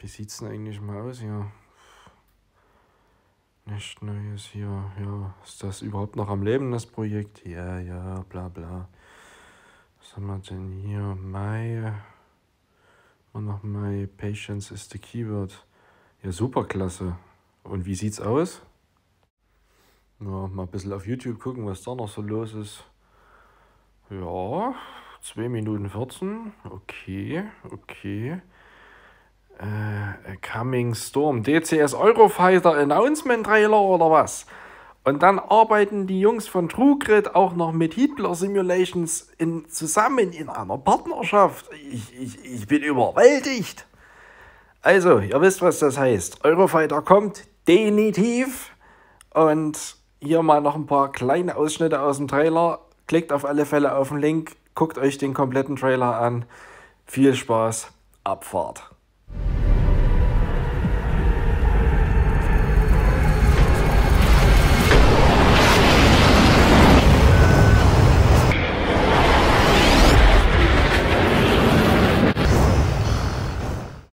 besitzen eigentlich im Haus, ja. Nicht Neues hier, ja. Ist das überhaupt noch am Leben, das Projekt? Ja, ja, bla bla. Was haben wir denn hier? My. Und noch My Patience ist the Keyword. Ja, super klasse. Und wie sieht's aus? Ja, mal ein bisschen auf YouTube gucken, was da noch so los ist. Ja, 2 Minuten 14. Okay, okay. Äh, Coming Storm. DCS Eurofighter Announcement Trailer oder was? Und dann arbeiten die Jungs von TrueGrid auch noch mit Hitler Simulations in, zusammen in einer Partnerschaft. Ich, ich, ich bin überwältigt. Also, ihr wisst, was das heißt. Eurofighter kommt definitiv. Und hier mal noch ein paar kleine Ausschnitte aus dem Trailer. Klickt auf alle Fälle auf den Link, guckt euch den kompletten Trailer an. Viel Spaß, Abfahrt.